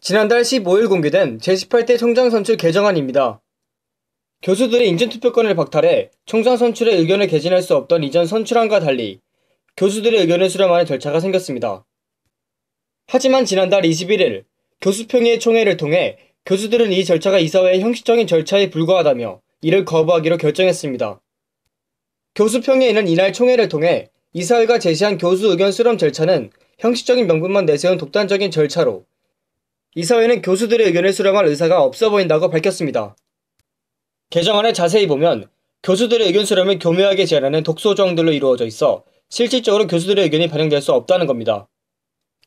지난달 15일 공개된 제18대 총장 선출 개정안입니다. 교수들의 인준투표권을 박탈해 총장 선출의 의견을 개진할 수 없던 이전 선출안과 달리 교수들의 의견을 수렴하는 절차가 생겼습니다. 하지만 지난달 21일 교수평의 총회를 통해 교수들은 이 절차가 이사회의 형식적인 절차에 불과하다며 이를 거부하기로 결정했습니다. 교수평회는 의 이날 총회를 통해 이사회가 제시한 교수 의견 수렴 절차는 형식적인 명분만 내세운 독단적인 절차로 이사회는 교수들의 의견을 수렴할 의사가 없어 보인다고 밝혔습니다. 개정안을 자세히 보면 교수들의 의견 수렴을 교묘하게 제한하는 독소 조항들로 이루어져 있어 실질적으로 교수들의 의견이 반영될 수 없다는 겁니다.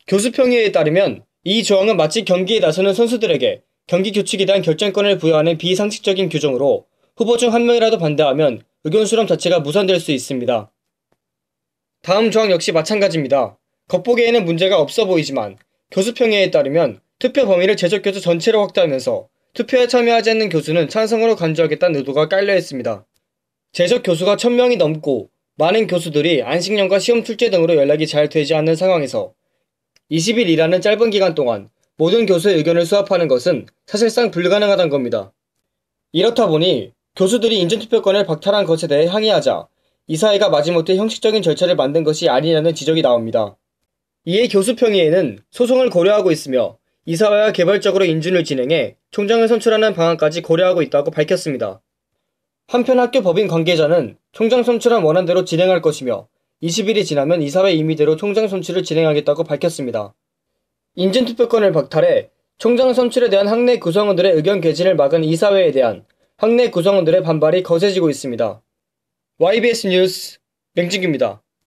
교수평의회에 따르면 이 조항은 마치 경기에 나서는 선수들에게 경기 규칙에 대한 결정권을 부여하는 비상식적인 규정으로 후보 중 한 명이라도 반대하면 의견 수렴 자체가 무산될 수 있습니다. 다음 조항 역시 마찬가지입니다. 겉보기에는 문제가 없어 보이지만 교수평의에 따르면 투표 범위를 제적 교수 전체로 확대하면서 투표에 참여하지 않는 교수는 찬성으로 간주하겠다는 의도가 깔려 있습니다. 제적 교수가 1000명이 넘고 많은 교수들이 안식년과 시험 출제 등으로 연락이 잘 되지 않는 상황에서 20일이라는 짧은 기간 동안 모든 교수의 의견을 수합하는 것은 사실상 불가능하단 겁니다. 이렇다 보니 교수들이 인준투표권을 박탈한 것에 대해 항의하자 이사회가 마지못해 형식적인 절차를 만든 것이 아니라는 지적이 나옵니다. 이에 교수평의에는 소송을 고려하고 있으며 이사회와개별적으로 인준을 진행해 총장을 선출하는 방안까지 고려하고 있다고 밝혔습니다. 한편 학교 법인 관계자는 총장 선출한 원안대로 진행할 것이며 20일이 지나면 이사회 임의대로 총장 선출을 진행하겠다고 밝혔습니다. 인준투표권을 박탈해 총장 선출에 대한 학내 구성원들의 의견 개진을 막은 이사회에 대한 학내 구성원들의 반발이 거세지고 있습니다. YBS 뉴스 맹진규입니다.